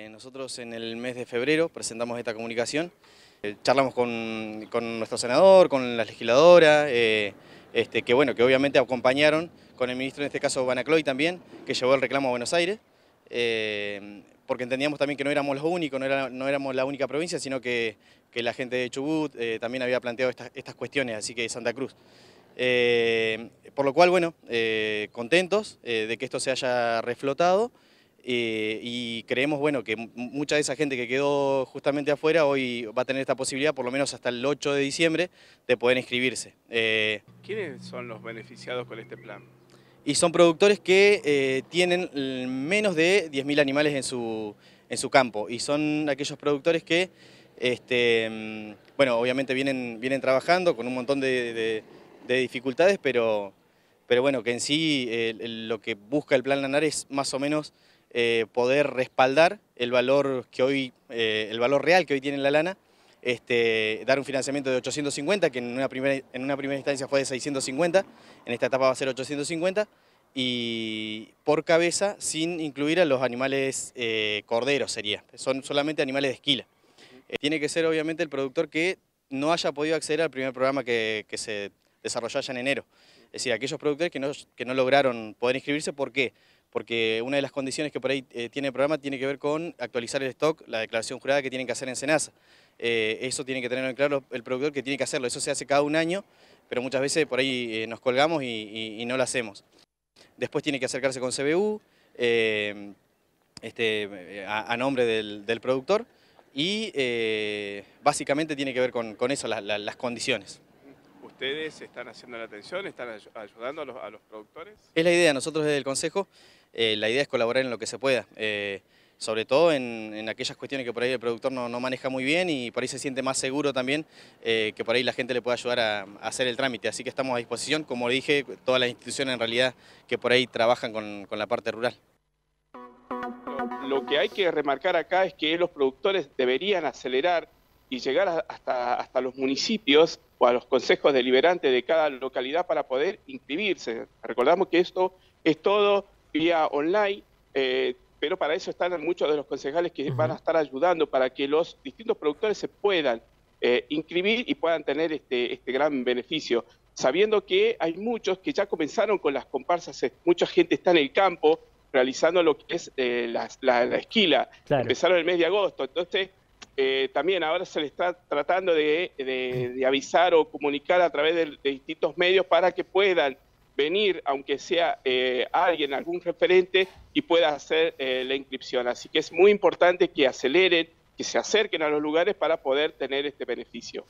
Eh, nosotros en el mes de febrero presentamos esta comunicación, eh, charlamos con, nuestro senador, con la legisladora, eh, este, que que obviamente acompañaron con el ministro, en este caso Banacloy también, que llevó el reclamo a Buenos Aires, porque entendíamos también que no éramos los únicos, no, éramos la única provincia, sino que, la gente de Chubut también había planteado estas cuestiones, así que Santa Cruz. por lo cual, bueno, contentos de que esto se haya reflotado. Eh, y creemos bueno, que mucha de esa gente que quedó justamente afuera hoy va a tener esta posibilidad, por lo menos hasta el 8 de diciembre, de poder inscribirse. Eh, ¿Quiénes son los beneficiados con este plan? Y son productores que eh, tienen menos de 10.000 animales en su, en su campo y son aquellos productores que, este, mm, bueno, obviamente vienen, vienen trabajando con un montón de, dificultades, pero, pero bueno, que en sí lo que busca el plan Lanar es más o menos eh, poder respaldar el valor, que hoy, eh, el valor real que hoy tiene la lana, este, dar un financiamiento de 850, que en una, primera, en una primera instancia fue de 650, en esta etapa va a ser 850, y por cabeza sin incluir a los animales eh, corderos sería, son solamente animales de esquila. tiene que ser obviamente el productor que no haya podido acceder al primer programa que, que se desarrolló allá en enero. Es decir, aquellos productores que no, que no lograron poder inscribirse, ¿por qué? porque una de las condiciones que por ahí eh, tiene el programa tiene que ver con actualizar el stock, la declaración jurada que tienen que hacer en SENASA. Eh, eso tiene que tenerlo en claro el productor que tiene que hacerlo, eso se hace cada un año, pero muchas veces por ahí eh, nos colgamos y, no lo hacemos. Después tiene que acercarse con CBU, este, a, nombre del, productor, y básicamente tiene que ver con, eso, las condiciones. ¿Ustedes están haciendo la atención? ¿Están ayudando a los productores? Es la idea, nosotros desde el Consejo eh, la idea es colaborar en lo que se pueda. Eh, sobre todo en, aquellas cuestiones que por ahí el productor no, maneja muy bien y por ahí se siente más seguro también eh, que por ahí la gente le pueda ayudar a, hacer el trámite. Así que estamos a disposición, como dije, todas las instituciones en realidad que por ahí trabajan con, la parte rural. Lo que hay que remarcar acá es que los productores deberían acelerar y llegar hasta, hasta los municipios o a los consejos deliberantes de cada localidad para poder inscribirse. Recordamos que esto es todo vía online, eh, pero para eso están muchos de los concejales que van a estar ayudando para que los distintos productores se puedan eh, inscribir y puedan tener este, este gran beneficio. Sabiendo que hay muchos que ya comenzaron con las comparsas, eh, mucha gente está en el campo realizando lo que es la, esquila. Empezaron el mes de agosto, entonces también ahora se le está tratando de, avisar o comunicar a través de distintos medios para que puedan venir, aunque sea eh, alguien, algún referente, y pueda hacer eh, la inscripción. Así que es muy importante que aceleren, que se acerquen a los lugares para poder tener este beneficio.